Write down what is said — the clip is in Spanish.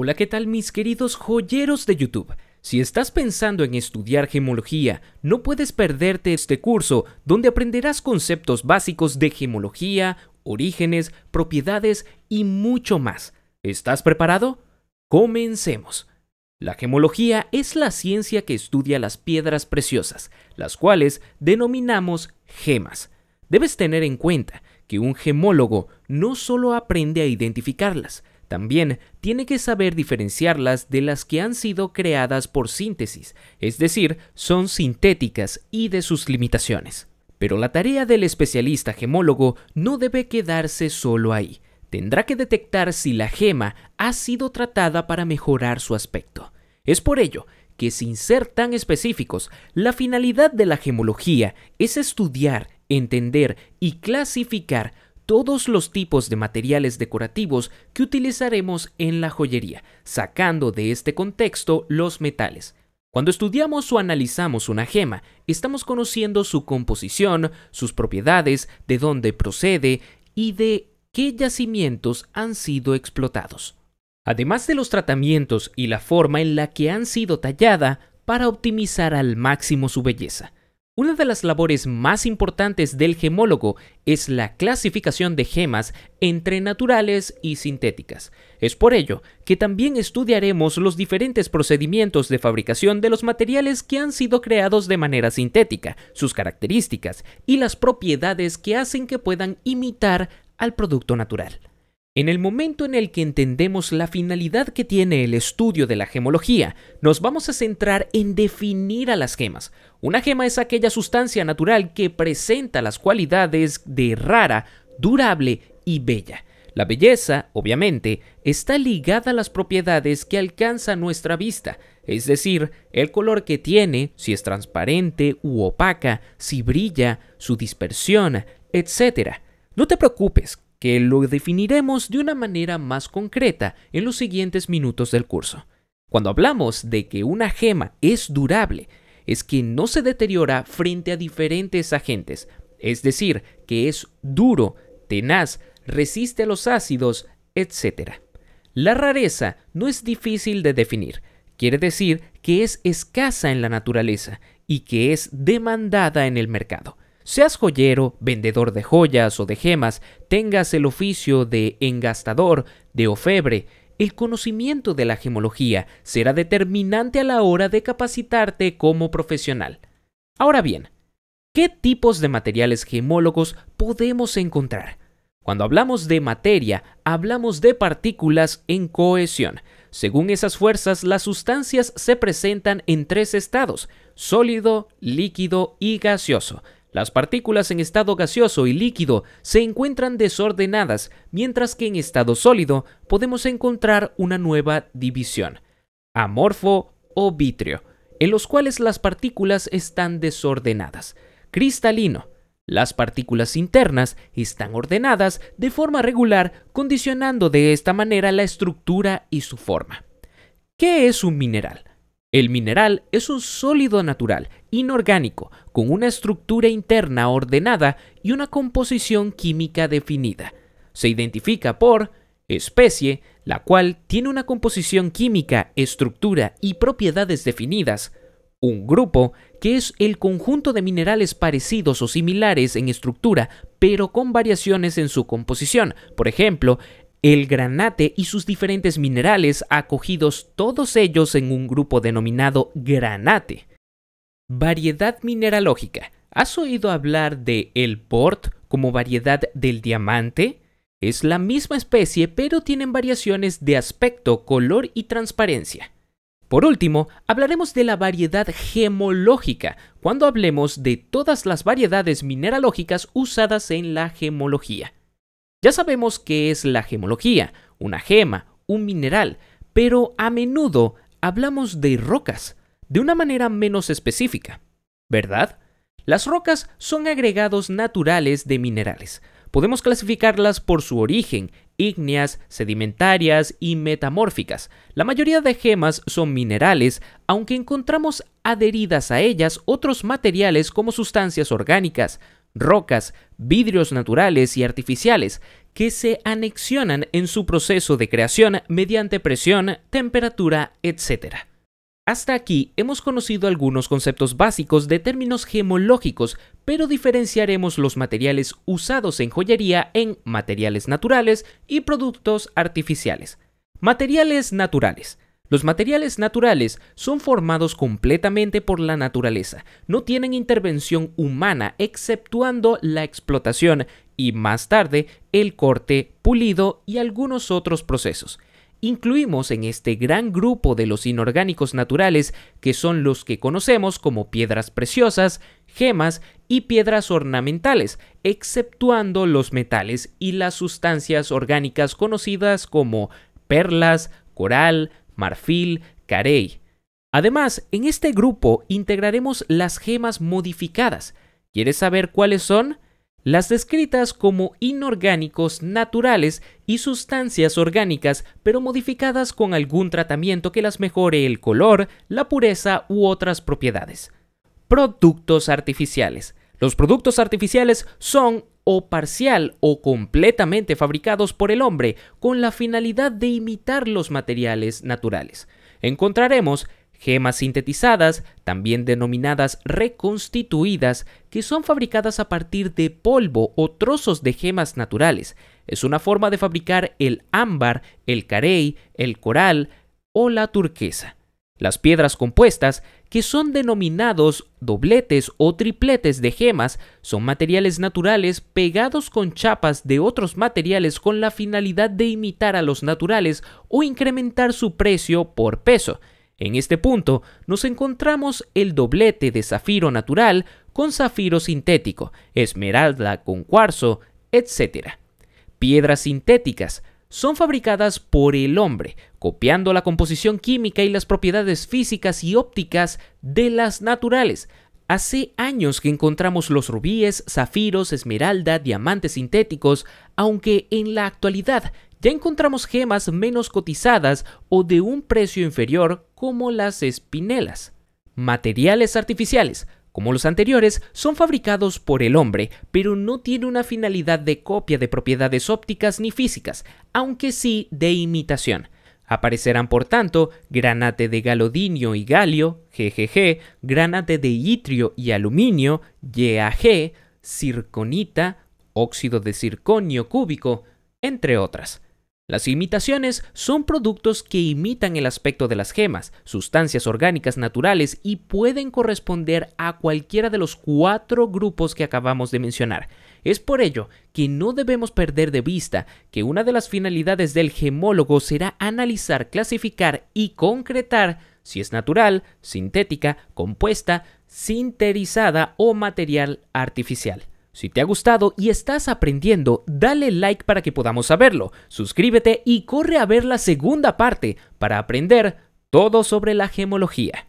Hola, ¿qué tal mis queridos joyeros de YouTube? Si estás pensando en estudiar gemología, no puedes perderte este curso donde aprenderás conceptos básicos de gemología, orígenes, propiedades y mucho más. ¿Estás preparado? Comencemos. La gemología es la ciencia que estudia las piedras preciosas, las cuales denominamos gemas. Debes tener en cuenta que un gemólogo no solo aprende a identificarlas, también tiene que saber diferenciarlas de las que han sido creadas por síntesis, es decir, son sintéticas y de sus limitaciones. Pero la tarea del especialista gemólogo no debe quedarse solo ahí. Tendrá que detectar si la gema ha sido tratada para mejorar su aspecto. Es por ello que sin ser tan específicos, la finalidad de la gemología es estudiar, entender y clasificar todos los tipos de materiales decorativos que utilizaremos en la joyería, sacando de este contexto los metales. Cuando estudiamos o analizamos una gema, estamos conociendo su composición, sus propiedades, de dónde procede y de qué yacimientos han sido explotados. Además de los tratamientos y la forma en la que han sido tallada para optimizar al máximo su belleza. Una de las labores más importantes del gemólogo es la clasificación de gemas entre naturales y sintéticas. Es por ello que también estudiaremos los diferentes procedimientos de fabricación de los materiales que han sido creados de manera sintética, sus características y las propiedades que hacen que puedan imitar al producto natural. En el momento en el que entendemos la finalidad que tiene el estudio de la gemología, nos vamos a centrar en definir a las gemas. Una gema es aquella sustancia natural que presenta las cualidades de rara, durable y bella. La belleza, obviamente, está ligada a las propiedades que alcanza nuestra vista, es decir, el color que tiene, si es transparente u opaca, si brilla, su dispersión, etc. No te preocupes, que lo definiremos de una manera más concreta en los siguientes minutos del curso. Cuando hablamos de que una gema es durable, es que no se deteriora frente a diferentes agentes, es decir, que es duro, tenaz, resiste a los ácidos, etc. La rareza no es difícil de definir, quiere decir que es escasa en la naturaleza y que es demandada en el mercado. Seas joyero, vendedor de joyas o de gemas, tengas el oficio de engastador, de ofebre, el conocimiento de la gemología será determinante a la hora de capacitarte como profesional. Ahora bien, ¿qué tipos de materiales gemólogos podemos encontrar? Cuando hablamos de materia, hablamos de partículas en cohesión. Según esas fuerzas, las sustancias se presentan en tres estados, sólido, líquido y gaseoso. Las partículas en estado gaseoso y líquido se encuentran desordenadas, mientras que en estado sólido podemos encontrar una nueva división, amorfo o vitrio, en los cuales las partículas están desordenadas. Cristalino. Las partículas internas están ordenadas de forma regular, condicionando de esta manera la estructura y su forma. ¿Qué es un mineral? El mineral es un sólido natural, inorgánico, con una estructura interna ordenada y una composición química definida. Se identifica por especie, la cual tiene una composición química, estructura y propiedades definidas, un grupo, que es el conjunto de minerales parecidos o similares en estructura, pero con variaciones en su composición. Por ejemplo, el granate y sus diferentes minerales acogidos todos ellos en un grupo denominado granate. Variedad mineralógica. ¿Has oído hablar de el port como variedad del diamante? Es la misma especie pero tienen variaciones de aspecto, color y transparencia. Por último, hablaremos de la variedad gemológica, cuando hablemos de todas las variedades mineralógicas usadas en la gemología. Ya sabemos qué es la gemología, una gema, un mineral, pero a menudo hablamos de rocas, de una manera menos específica, ¿verdad? Las rocas son agregados naturales de minerales. Podemos clasificarlas por su origen, ígneas, sedimentarias y metamórficas. La mayoría de gemas son minerales, aunque encontramos adheridas a ellas otros materiales como sustancias orgánicas, rocas, vidrios naturales y artificiales que se anexionan en su proceso de creación mediante presión, temperatura, etc. Hasta aquí hemos conocido algunos conceptos básicos de términos gemológicos, pero diferenciaremos los materiales usados en joyería en materiales naturales y productos artificiales. Materiales naturales los materiales naturales son formados completamente por la naturaleza, no tienen intervención humana exceptuando la explotación y más tarde el corte, pulido y algunos otros procesos. Incluimos en este gran grupo de los inorgánicos naturales que son los que conocemos como piedras preciosas, gemas y piedras ornamentales, exceptuando los metales y las sustancias orgánicas conocidas como perlas, coral, marfil, carey. Además, en este grupo integraremos las gemas modificadas. ¿Quieres saber cuáles son? Las descritas como inorgánicos naturales y sustancias orgánicas, pero modificadas con algún tratamiento que las mejore el color, la pureza u otras propiedades. Productos artificiales. Los productos artificiales son o parcial o completamente fabricados por el hombre con la finalidad de imitar los materiales naturales. Encontraremos gemas sintetizadas, también denominadas reconstituidas, que son fabricadas a partir de polvo o trozos de gemas naturales. Es una forma de fabricar el ámbar, el carey, el coral o la turquesa. Las piedras compuestas, que son denominados dobletes o tripletes de gemas, son materiales naturales pegados con chapas de otros materiales con la finalidad de imitar a los naturales o incrementar su precio por peso. En este punto nos encontramos el doblete de zafiro natural con zafiro sintético, esmeralda con cuarzo, etc. Piedras sintéticas son fabricadas por el hombre, copiando la composición química y las propiedades físicas y ópticas de las naturales. Hace años que encontramos los rubíes, zafiros, esmeralda, diamantes sintéticos, aunque en la actualidad ya encontramos gemas menos cotizadas o de un precio inferior como las espinelas. Materiales artificiales como los anteriores, son fabricados por el hombre, pero no tiene una finalidad de copia de propiedades ópticas ni físicas, aunque sí de imitación. Aparecerán, por tanto, granate de galodinio y galio, GGG, granate de itrio y aluminio, YAG, circonita, óxido de circonio cúbico, entre otras. Las imitaciones son productos que imitan el aspecto de las gemas, sustancias orgánicas naturales y pueden corresponder a cualquiera de los cuatro grupos que acabamos de mencionar. Es por ello que no debemos perder de vista que una de las finalidades del gemólogo será analizar, clasificar y concretar si es natural, sintética, compuesta, sinterizada o material artificial. Si te ha gustado y estás aprendiendo, dale like para que podamos saberlo, suscríbete y corre a ver la segunda parte para aprender todo sobre la gemología.